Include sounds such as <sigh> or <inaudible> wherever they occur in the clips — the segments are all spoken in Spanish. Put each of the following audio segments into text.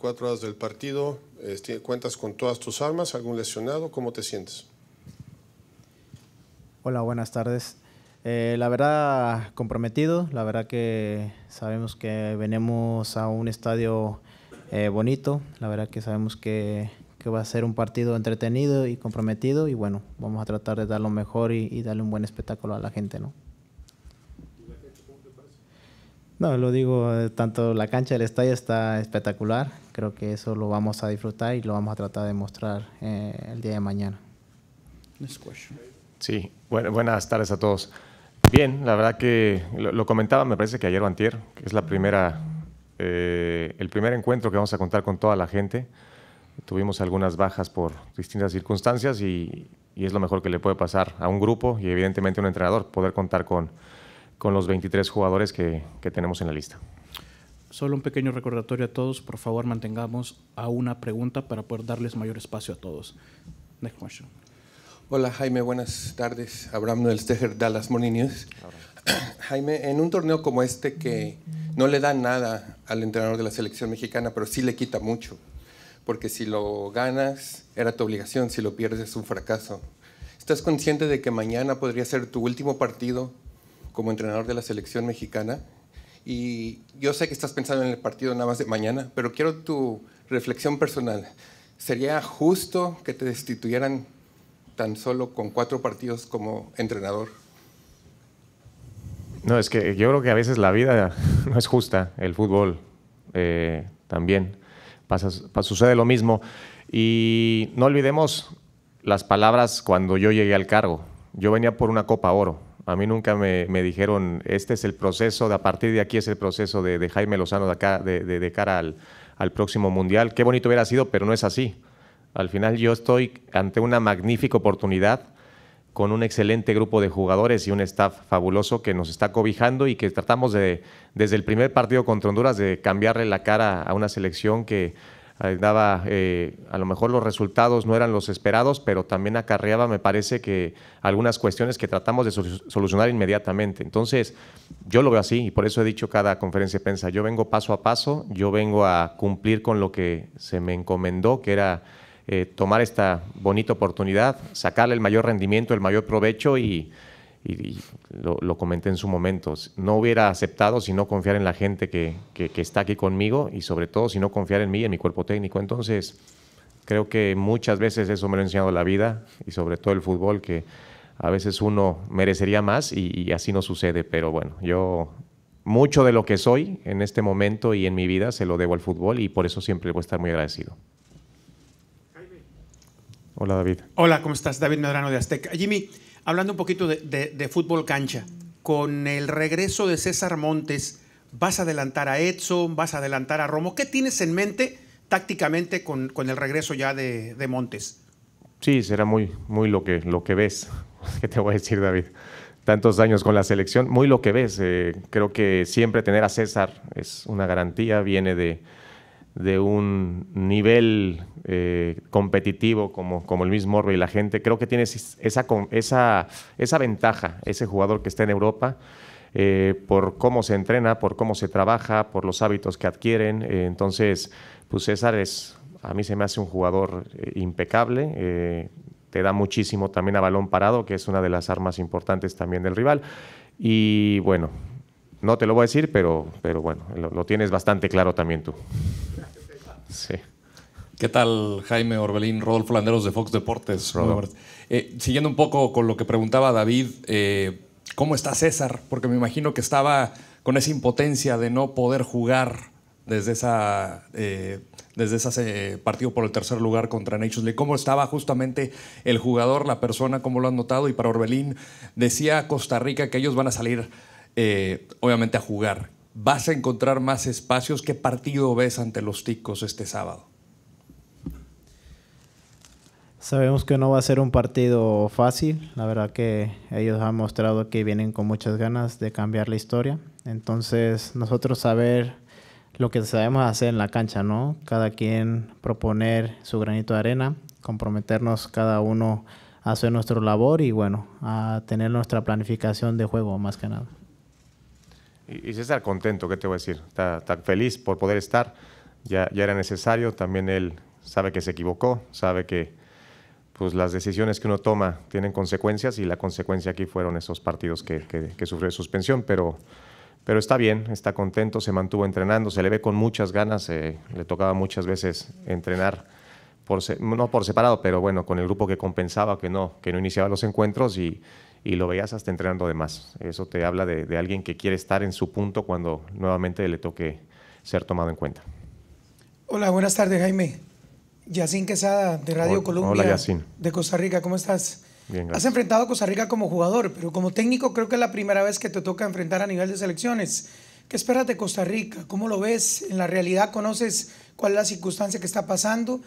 cuatro horas del partido, este, cuentas con todas tus armas, algún lesionado, ¿cómo te sientes? Hola, buenas tardes. Eh, la verdad, comprometido, la verdad que sabemos que venimos a un estadio eh, bonito, la verdad que sabemos que, va a ser un partido entretenido y comprometido y bueno, vamos a tratar de dar lo mejor y darle un buen espectáculo a la gente, ¿no? No, lo digo, eh, tanto la cancha del estadio está espectacular, creo que eso lo vamos a disfrutar y lo vamos a tratar de mostrar eh, el día de mañana. Sí, buenas tardes a todos. Bien, la verdad que lo, comentaba, me parece que ayer o que es la primera, eh, el primer encuentro que vamos a contar con toda la gente. Tuvimos algunas bajas por distintas circunstancias y es lo mejor que le puede pasar a un grupo y evidentemente a un entrenador, poder contar con con los 23 jugadores que, tenemos en la lista. Solo un pequeño recordatorio a todos, por favor mantengamos a una pregunta para poder darles mayor espacio a todos. Next question. Hola Jaime, buenas tardes. Abraham Noel Steger, Dallas Morning News. Jaime, en un torneo como este que no le da nada al entrenador de la selección mexicana, pero sí le quita mucho, porque si lo ganas era tu obligación, si lo pierdes es un fracaso. ¿Estás consciente de que mañana podría ser tu último partido como entrenador de la selección mexicana. Y yo sé que estás pensando en el partido nada más de mañana, pero quiero tu reflexión personal. ¿Sería justo que te destituyeran tan solo con cuatro partidos como entrenador? No, es que yo creo que a veces la vida <laughs> no es justa, el fútbol eh, también. Pasa, sucede lo mismo. Y no olvidemos las palabras cuando yo llegué al cargo. Yo venía por una Copa Oro a mí nunca me, dijeron, este es el proceso, de, a partir de aquí es el proceso de, Jaime Lozano de, acá, de, cara al, próximo Mundial. Qué bonito hubiera sido, pero no es así. Al final yo estoy ante una magnífica oportunidad con un excelente grupo de jugadores y un staff fabuloso que nos está cobijando y que tratamos de, desde el primer partido contra Honduras de cambiarle la cara a una selección que daba, eh, a lo mejor los resultados no eran los esperados, pero también acarreaba, me parece, que algunas cuestiones que tratamos de solucionar inmediatamente. Entonces, yo lo veo así y por eso he dicho cada conferencia de prensa, yo vengo paso a paso, yo vengo a cumplir con lo que se me encomendó, que era eh, tomar esta bonita oportunidad, sacarle el mayor rendimiento, el mayor provecho y y, lo, comenté en su momento, no hubiera aceptado si no confiar en la gente que, que, está aquí conmigo y sobre todo si no confiar en mí y en mi cuerpo técnico. Entonces, creo que muchas veces eso me lo ha enseñado la vida y sobre todo el fútbol, que a veces uno merecería más y, y así no sucede. Pero bueno, yo mucho de lo que soy en este momento y en mi vida se lo debo al fútbol y por eso siempre voy a estar muy agradecido. Hola David. Hola, ¿cómo estás? David Medrano de Azteca. Jimmy, Hablando un poquito de, fútbol cancha, con el regreso de César Montes, ¿vas a adelantar a Edson? ¿Vas a adelantar a Romo? ¿Qué tienes en mente tácticamente con, con el regreso ya de, Montes? Sí, será muy, muy lo, que, lo que ves. <laughs> ¿Qué te voy a decir, David? tantos años con la selección, muy lo que ves. Eh, creo que siempre tener a César es una garantía, viene de, de un nivel eh, competitivo como, el mismo Orbe y la gente, creo que tiene esa, ventaja, ese jugador que está en Europa, eh, por cómo se entrena, por cómo se trabaja, por los hábitos que adquieren. Eh, entonces, pues César es, a mí se me hace un jugador impecable, te da muchísimo también a balón parado, que es una de las armas importantes también del rival. Y bueno, no te lo voy a decir, pero, pero bueno, lo tienes bastante claro también tú. Sí. ¿Qué tal, Jaime Orbelín, Rodolfo Landeros de Fox Deportes, eh, siguiendo un poco con lo que preguntaba David, eh, ¿cómo está César? Porque me imagino que estaba con esa impotencia de no poder jugar desde esa eh, desde ese partido por el tercer lugar contra Nations League. ¿Cómo estaba justamente el jugador, la persona, cómo lo han notado? Y para Orbelín, decía Costa Rica que ellos van a salir, obviamente, a jugar vas a encontrar más espacios. ¿Qué partido ves ante los Ticos este sábado? Sabemos que no va a ser un partido fácil. La verdad que ellos han mostrado que vienen con muchas ganas de cambiar la historia. Entonces, nosotros saber lo que sabemos hacer en la cancha, ¿no? Cada quien proponer su granito de arena, comprometernos cada uno a hacer nuestra labor y bueno, a tener nuestra planificación de juego más que nada. Y, César contento, ¿qué te voy a decir? Está, está feliz por poder estar. Ya, ya era necesario. También él sabe que se equivocó, sabe que pues las decisiones que uno toma tienen consecuencias y la consecuencia aquí fueron esos partidos que, que, que sufrió suspensión, pero, pero está bien, está contento, se mantuvo entrenando, se le ve con muchas ganas, eh, le tocaba muchas veces entrenar, por no por separado, pero bueno, con el grupo que compensaba, que no, que no iniciaba los encuentros y, y lo veías hasta entrenando de más. Eso te habla de, alguien que quiere estar en su punto cuando nuevamente le toque ser tomado en cuenta. Hola, buenas tardes, Jaime. Yacín Quesada, de Radio Colombia. Hola, de Costa Rica, ¿cómo estás? Bien, gracias. Has enfrentado a Costa Rica como jugador, pero como técnico creo que es la primera vez que te toca enfrentar a nivel de selecciones. ¿Qué esperas de Costa Rica? ¿Cómo lo ves? ¿En la realidad conoces cuál es la circunstancia que está pasando?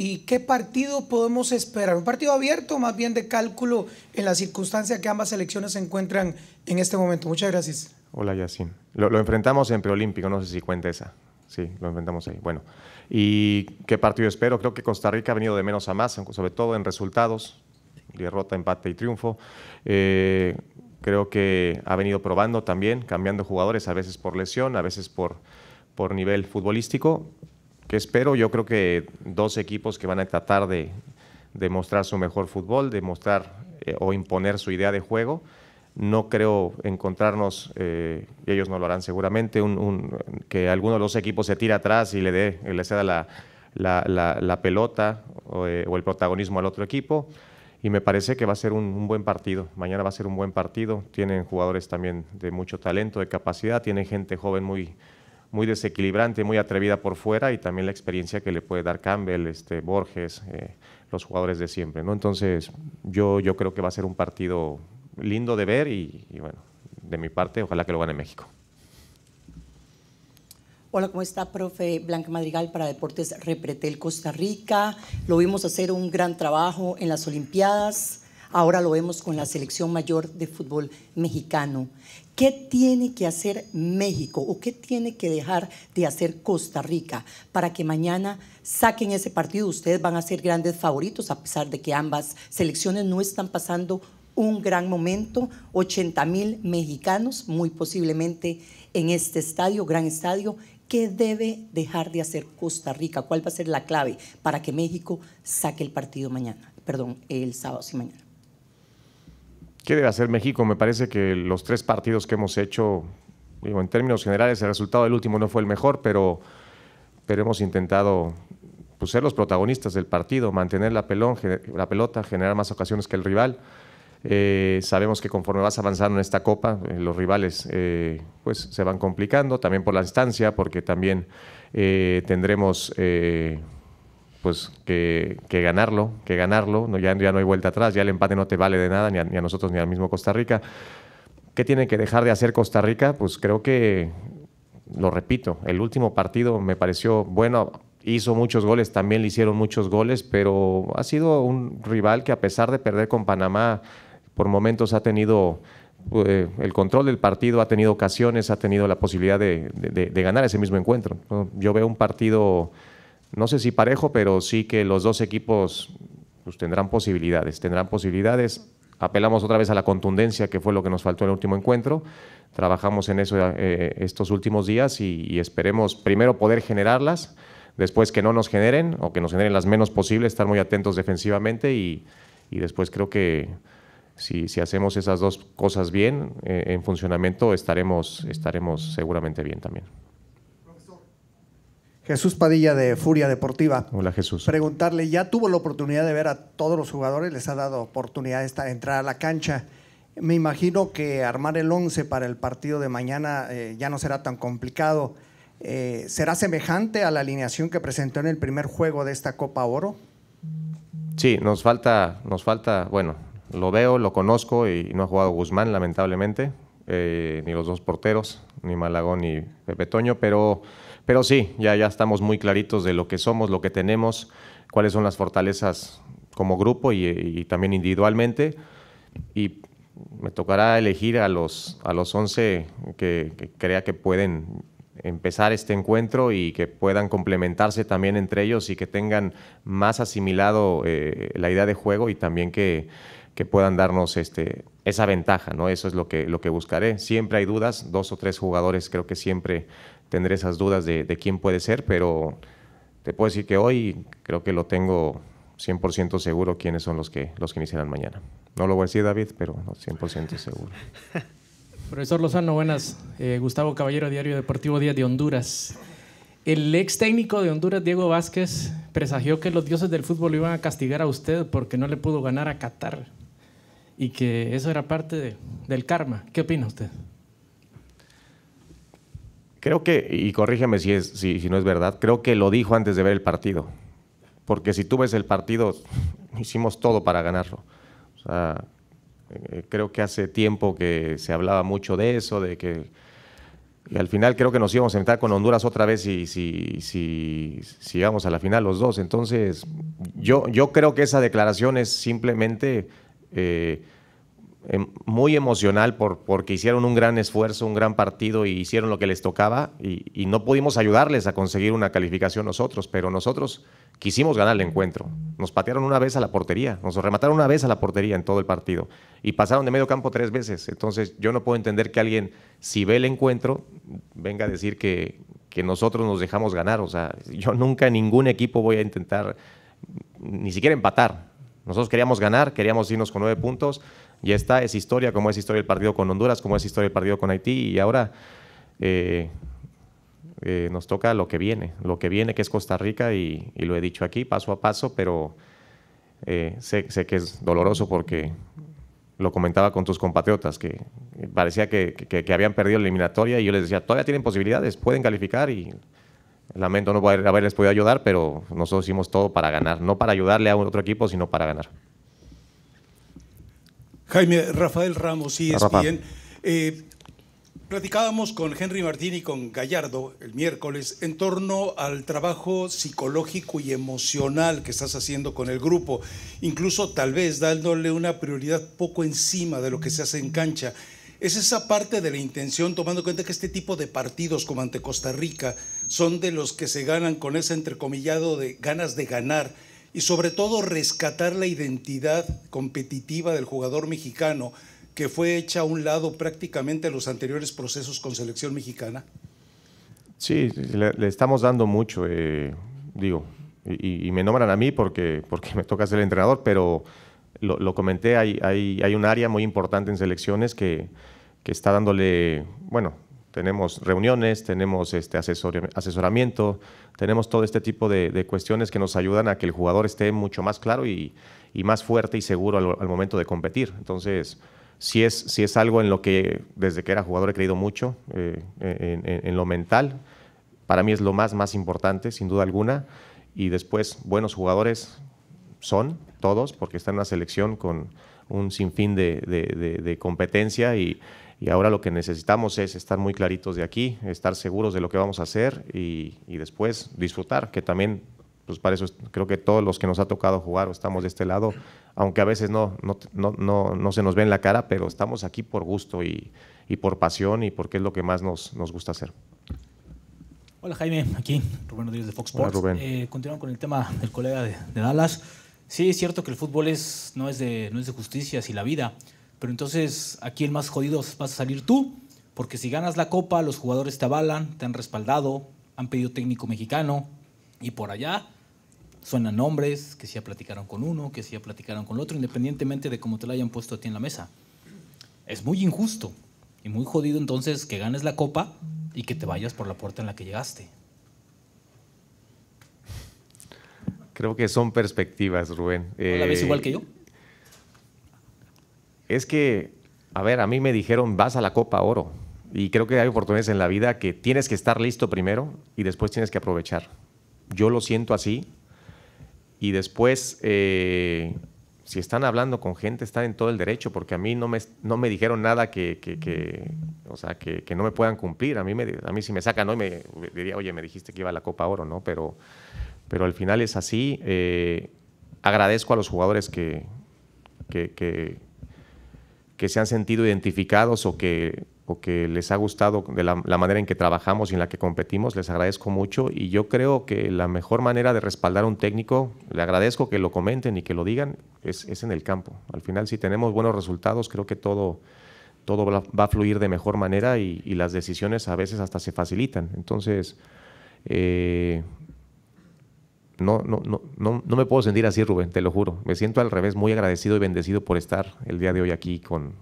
¿Y qué partido podemos esperar? ¿Un partido abierto más bien de cálculo en la circunstancia que ambas elecciones se encuentran en este momento? Muchas gracias. Hola, Yacine. Lo, enfrentamos en preolímpico, no sé si cuenta esa. Sí, lo enfrentamos ahí. Bueno, ¿y qué partido espero? Creo que Costa Rica ha venido de menos a más, sobre todo en resultados, derrota, empate y triunfo. Eh, creo que ha venido probando también, cambiando jugadores, a veces por lesión, a veces por, por nivel futbolístico que espero. Yo creo que dos equipos que van a tratar de, demostrar mostrar su mejor fútbol, de mostrar eh, o imponer su idea de juego. No creo encontrarnos, eh, y ellos no lo harán seguramente, que alguno de los equipos se tire atrás y le, dé, le ceda la, pelota eh, o, el protagonismo al otro equipo. Y me parece que va a ser un, buen partido. Mañana va a ser un buen partido. Tienen jugadores también de mucho talento, de capacidad. Tienen gente joven muy, muy desequilibrante, muy atrevida por fuera y también la experiencia que le puede dar Campbell, este, Borges, eh, los jugadores de siempre. ¿no? Entonces, yo, yo creo que va a ser un partido lindo de ver y, y bueno, de mi parte, ojalá que lo gane México. Hola, ¿cómo está, profe? Blanca Madrigal para Deportes Repretel Costa Rica. Lo vimos hacer un gran trabajo en las Olimpiadas. Ahora lo vemos con la selección mayor de fútbol mexicano. ¿Qué tiene que hacer México o qué tiene que dejar de hacer Costa Rica para que mañana saquen ese partido? Ustedes van a ser grandes favoritos a pesar de que ambas selecciones no están pasando un gran momento. 80 mil mexicanos muy posiblemente en este estadio, gran estadio. ¿Qué debe dejar de hacer Costa Rica? ¿Cuál va a ser la clave para que México saque el partido mañana? Perdón, el sábado y sí, mañana. ¿Qué debe hacer México? Me parece que los tres partidos que hemos hecho, digo, en términos generales, el resultado del último no fue el mejor, pero, pero hemos intentado pues, ser los protagonistas del partido, mantener la, pelón, la pelota, generar más ocasiones que el rival. Eh, sabemos que conforme vas avanzando en esta copa, eh, los rivales eh, pues se van complicando, también por la distancia, porque también tendremos pues que, ganarlo, que ganarlo, no, ya, no hay vuelta atrás, ya el empate no te vale de nada, ni a, nosotros ni al mismo Costa Rica. ¿Qué tiene que dejar de hacer Costa Rica? Pues creo que, lo repito, el último partido me pareció bueno, hizo muchos goles, también le hicieron muchos goles, pero ha sido un rival que a pesar de perder con Panamá, por momentos ha tenido eh, el control del partido, ha tenido ocasiones, ha tenido la posibilidad de ganar ese mismo encuentro. Yo veo un partido no sé si parejo, pero sí que los dos equipos pues, tendrán posibilidades, tendrán posibilidades. Apelamos otra vez a la contundencia, que fue lo que nos faltó en el último encuentro. Trabajamos en eso eh, estos últimos días y, esperemos primero poder generarlas, después que no nos generen o que nos generen las menos posibles, estar muy atentos defensivamente y, después creo que si, hacemos esas dos cosas bien eh, en funcionamiento estaremos, estaremos seguramente bien también. Jesús Padilla de Furia Deportiva. Hola Jesús. Preguntarle, ya tuvo la oportunidad de ver a todos los jugadores, les ha dado oportunidad de entrar a la cancha. Me imagino que armar el 11 para el partido de mañana eh, ya no será tan complicado. Eh, ¿Será semejante a la alineación que presentó en el primer juego de esta Copa Oro? Sí, nos falta, nos falta, bueno, lo veo, lo conozco y no ha jugado Guzmán, lamentablemente, eh, ni los dos porteros, ni Malagón ni Pepe Toño, pero pero sí, ya, ya estamos muy claritos de lo que somos, lo que tenemos, cuáles son las fortalezas como grupo y, también individualmente. Y me tocará elegir a los, a los 11 que, crea que pueden empezar este encuentro y que puedan complementarse también entre ellos y que tengan más asimilado eh, la idea de juego y también que, puedan darnos este, esa ventaja, ¿no? Eso es lo que, lo que buscaré. Siempre hay dudas, dos o tres jugadores creo que siempre tendré esas dudas de, quién puede ser, pero te puedo decir que hoy creo que lo tengo 100% seguro quiénes son los que, los que iniciarán mañana. No lo voy a decir David, pero 100% seguro. <laughs> Profesor Lozano, buenas. Eh, Gustavo Caballero, Diario Deportivo Día de Honduras. El ex técnico de Honduras, Diego Vázquez, presagió que los dioses del fútbol iban a castigar a usted porque no le pudo ganar a Qatar y que eso era parte del karma. ¿Qué opina usted? creo que, y corrígeme si, si, no es verdad, creo que lo dijo antes de ver el partido. Porque si tú ves el partido, <laughs> hicimos todo para ganarlo. Eh, creo que hace tiempo que se hablaba mucho de eso, de que al final creo que nos íbamos a enfrentar con Honduras otra vez y si, íbamos a la final los dos. Entonces, yo, yo creo que esa declaración es simplemente eh, Em, muy emocional porque hicieron un gran esfuerzo, un gran partido y hicieron lo que les tocaba y, no pudimos ayudarles a conseguir una calificación nosotros, pero nosotros quisimos ganar el encuentro. Nos patearon una vez a la portería, nos remataron una vez a la portería en todo el partido y pasaron de medio campo tres veces. Entonces yo no puedo entender que alguien, si ve el encuentro, venga a decir que, que nosotros nos dejamos ganar. O sea, yo nunca en ningún equipo voy a intentar ni siquiera empatar nosotros queríamos ganar, queríamos irnos con nueve puntos y esta es historia, como es historia el partido con Honduras, como es historia el partido con Haití y ahora eh, eh, nos toca lo que viene, lo que viene que es Costa Rica y, lo he dicho aquí paso a paso, pero eh, sé, que es doloroso porque lo comentaba con tus compatriotas, que parecía que, que habían perdido la eliminatoria y yo les decía, todavía tienen posibilidades, pueden calificar y Lamento no haberles podido ayudar, pero nosotros hicimos todo para ganar, no para ayudarle a otro equipo, sino para ganar. Jaime, Rafael Ramos, sí, es bien. platicábamos con Henry Martín y con Gallardo el miércoles en torno al trabajo psicológico y emocional que estás haciendo con el grupo, incluso tal vez dándole una prioridad poco encima de lo que se hace en cancha es esa parte de la intención, tomando en cuenta que este tipo de partidos como ante Costa Rica son de los que se ganan con ese entrecomillado de ganas de ganar y sobre todo rescatar la identidad competitiva del jugador mexicano que fue hecha a un lado prácticamente a los anteriores procesos con selección mexicana? Sí, le, estamos dando mucho, eh, digo, y, me nombran a mí porque, porque me toca ser el entrenador, pero lo, comenté, hay, hay, un área muy importante en selecciones que, que está dándole, bueno, tenemos reuniones, tenemos este asesoramiento, tenemos todo este tipo de, cuestiones que nos ayudan a que el jugador esté mucho más claro y, más fuerte y seguro al, momento de competir. Entonces, si es, si es algo en lo que desde que era jugador he creído mucho, eh, en, en, lo mental, para mí es lo más, más importante, sin duda alguna. Y después, buenos jugadores, son todos, porque está en una selección con un sinfín de, de, competencia y, ahora lo que necesitamos es estar muy claritos de aquí, estar seguros de lo que vamos a hacer y, después disfrutar, que también pues para eso creo que todos los que nos ha tocado jugar o estamos de este lado, aunque a veces no, no, no, no se nos ve en la cara, pero estamos aquí por gusto y, por pasión y porque es lo que más nos, nos gusta hacer. Hola Jaime, aquí Rubén Rodríguez de Fox Sports. Hola, Rubén. Eh, continuamos con el tema del colega de, de Dallas. Sí, es cierto que el fútbol es, no, es de, no es de justicia, si la vida. Pero entonces aquí el más jodido vas a salir tú, porque si ganas la copa, los jugadores te avalan, te han respaldado, han pedido técnico mexicano, y por allá suenan nombres, que si ya platicaron con uno, que si ya platicaron con el otro, independientemente de cómo te la hayan puesto a ti en la mesa. Es muy injusto y muy jodido entonces que ganes la copa y que te vayas por la puerta en la que llegaste. Creo que son perspectivas, Rubén. Eh, ¿La ves igual que yo? Eh, es que, a ver, a mí me dijeron, vas a la Copa Oro. Y creo que hay oportunidades en la vida que tienes que estar listo primero y después tienes que aprovechar. Yo lo siento así. Y después, eh, si están hablando con gente, están en todo el derecho, porque a mí no me, no me dijeron nada que, que, que o sea, que, que, no me puedan cumplir. A mí, me, a mí si me sacan hoy, me diría, oye, me dijiste que iba a la Copa Oro, ¿no? Pero pero al final es así. Eh, agradezco a los jugadores que, que, que, se han sentido identificados o que, o que les ha gustado de la, manera en que trabajamos y en la que competimos. Les agradezco mucho y yo creo que la mejor manera de respaldar a un técnico, le agradezco que lo comenten y que lo digan, es, es en el campo. Al final, si tenemos buenos resultados, creo que todo todo va a fluir de mejor manera y, las decisiones a veces hasta se facilitan. Entonces, eh, no, no, no, no, me puedo sentir así, Rubén, te lo juro. Me siento al revés, muy agradecido y bendecido por estar el día de hoy aquí con,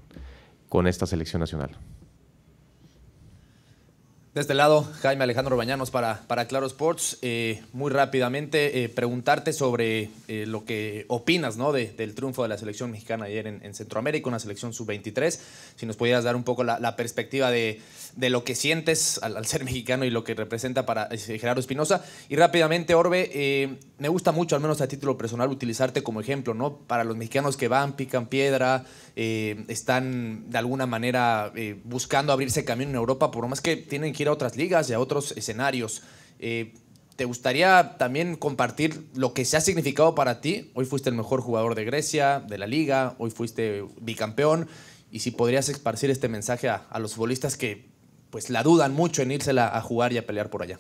con esta selección nacional. De este lado, Jaime Alejandro Bañanos para, para Claro Sports. Eh, muy rápidamente, eh, preguntarte sobre eh, lo que opinas ¿no? del triunfo de la selección mexicana ayer en, Centroamérica, una selección sub-23. Si nos pudieras dar un poco la, perspectiva de, lo que sientes al, ser <laughs> mexicano y lo que representa para Gerardo Espinosa. Y rápidamente, Orbe, me gusta mucho, al menos a título personal, utilizarte como ejemplo ¿no? para los mexicanos que van, pican piedra, están de alguna manera buscando abrirse camino en Europa, por lo más que tienen que a otras ligas y a otros escenarios. Eh, ¿Te gustaría también compartir lo que se ha significado para ti? Hoy fuiste el mejor jugador de Grecia, de la liga, hoy fuiste bicampeón. Y si podrías esparcir este mensaje a, los futbolistas que pues la dudan mucho en irse a jugar y a pelear por allá.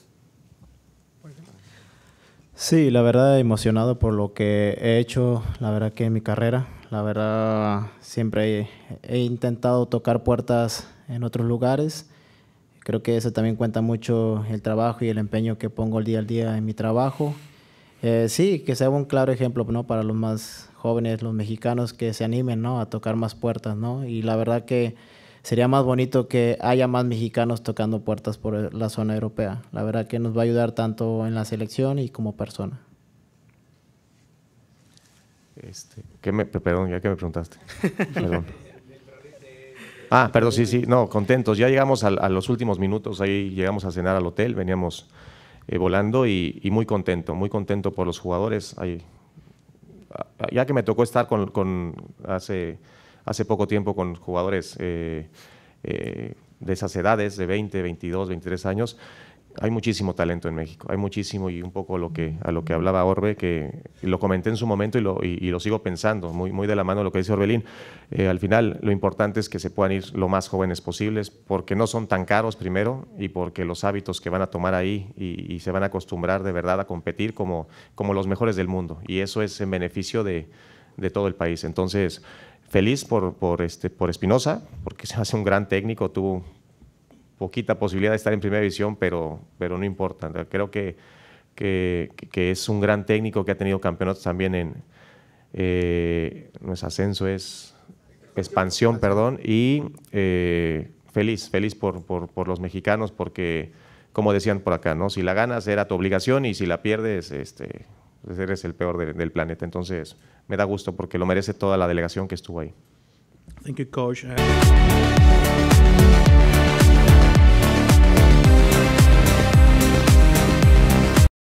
Sí, la verdad emocionado por lo que he hecho, la verdad que en mi carrera, la verdad siempre he, he intentado tocar puertas en otros lugares Creo que eso también cuenta mucho el trabajo y el empeño que pongo el día al día en mi trabajo. Eh, sí, que sea un claro ejemplo ¿no? para los más jóvenes, los mexicanos, que se animen a tocar más puertas. ¿no? Y la verdad que sería más bonito que haya más mexicanos tocando puertas por la zona europea. La verdad que nos va a ayudar tanto en la selección y como persona. Este, me, perdón, ya que me preguntaste. <laughs> Perdón. Ah, perdón, sí, sí, no, contentos. Ya llegamos a, los últimos minutos, ahí llegamos a cenar al hotel, veníamos eh, volando y, muy contento, muy contento por los jugadores. Ahí, ya que me tocó estar con, hace, hace poco tiempo con jugadores eh, eh, de esas edades, de 20, 22, 23 años, hay muchísimo talento en México, hay muchísimo y un poco lo que, a lo que hablaba Orbe, que lo comenté en su momento y lo, sigo pensando, muy, muy de la mano lo que dice Orbelín. Eh, al final lo importante es que se puedan ir lo más jóvenes posibles porque no son tan caros primero y porque los hábitos que van a tomar ahí y, se van a acostumbrar de verdad a competir como, como los mejores del mundo y eso es en beneficio de, todo el país. Entonces, feliz por, este, por Espinosa, porque se hace un gran técnico, tuvo poquita posibilidad de estar en primera división, pero, pero no importa. Creo que, que, es un gran técnico que ha tenido campeonatos también en... Eh, no es ascenso, es expansión, perdón, y eh, feliz, feliz por, los mexicanos, porque, como decían por acá, ¿no? si la ganas era tu obligación y si la pierdes, este, pues eres el peor del planeta. Entonces, me da gusto porque lo merece toda la delegación que estuvo ahí. Thank coach.